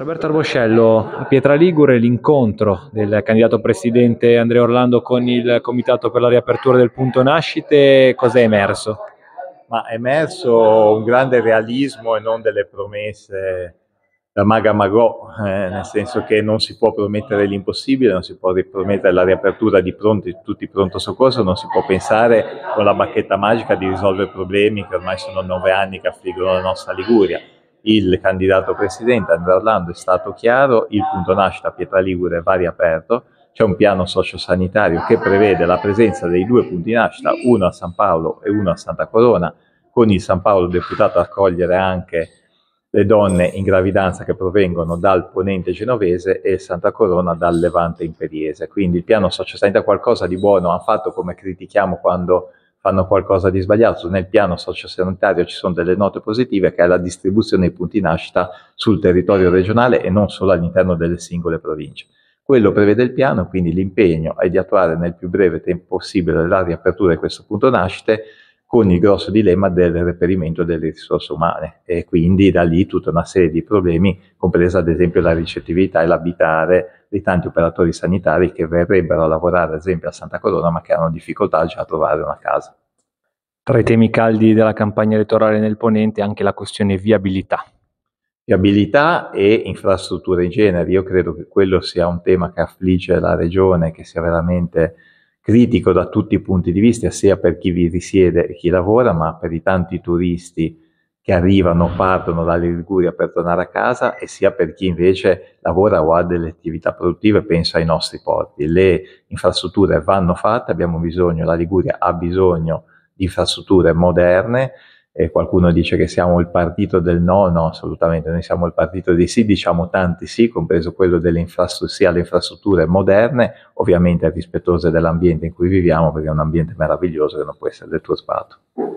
Roberto Arboscello, a Pietra Ligure l'incontro del candidato presidente Andrea Orlando con il comitato per la riapertura del punto nascite, cosa è emerso? Ma è emerso un grande realismo e non delle promesse da maga magò, eh, nel senso che non si può promettere l'impossibile, non si può promettere la riapertura di pronti, tutti pronto soccorso, non si può pensare con la bacchetta magica di risolvere problemi che ormai sono nove anni che affliggono la nostra Liguria il candidato presidente Andrea Orlando è stato chiaro, il punto nascita Pietra Ligure va riaperto, c'è un piano sociosanitario che prevede la presenza dei due punti nascita, uno a San Paolo e uno a Santa Corona, con il San Paolo deputato a accogliere anche le donne in gravidanza che provengono dal ponente genovese e Santa Corona dal levante imperiese. Quindi il piano sociosanitario qualcosa di buono ha fatto come critichiamo quando fanno qualcosa di sbagliato. Nel piano sociosanitario ci sono delle note positive che è la distribuzione dei punti nascita sul territorio regionale e non solo all'interno delle singole province. Quello prevede il piano, quindi l'impegno è di attuare nel più breve tempo possibile la riapertura di questo punto nascite con il grosso dilemma del reperimento delle risorse umane e quindi da lì tutta una serie di problemi, compresa ad esempio la ricettività e l'abitare di tanti operatori sanitari che verrebbero a lavorare ad esempio a Santa Corona ma che hanno difficoltà già a trovare una casa. Tra i temi caldi della campagna elettorale nel Ponente anche la questione viabilità. Viabilità e infrastrutture in genere, io credo che quello sia un tema che affligge la regione, che sia veramente critico da tutti i punti di vista, sia per chi vi risiede e chi lavora, ma per i tanti turisti che arrivano, partono dalla Liguria per tornare a casa e sia per chi invece lavora o ha delle attività produttive, pensa ai nostri porti. Le infrastrutture vanno fatte, abbiamo bisogno, la Liguria ha bisogno di infrastrutture moderne, eh, qualcuno dice che siamo il partito del no, no, assolutamente, noi siamo il partito dei sì, diciamo tanti sì, compreso quello delle infrastrutture, sia le infrastrutture moderne, ovviamente rispettose dell'ambiente in cui viviamo, perché è un ambiente meraviglioso che non può essere del tuo deturpato.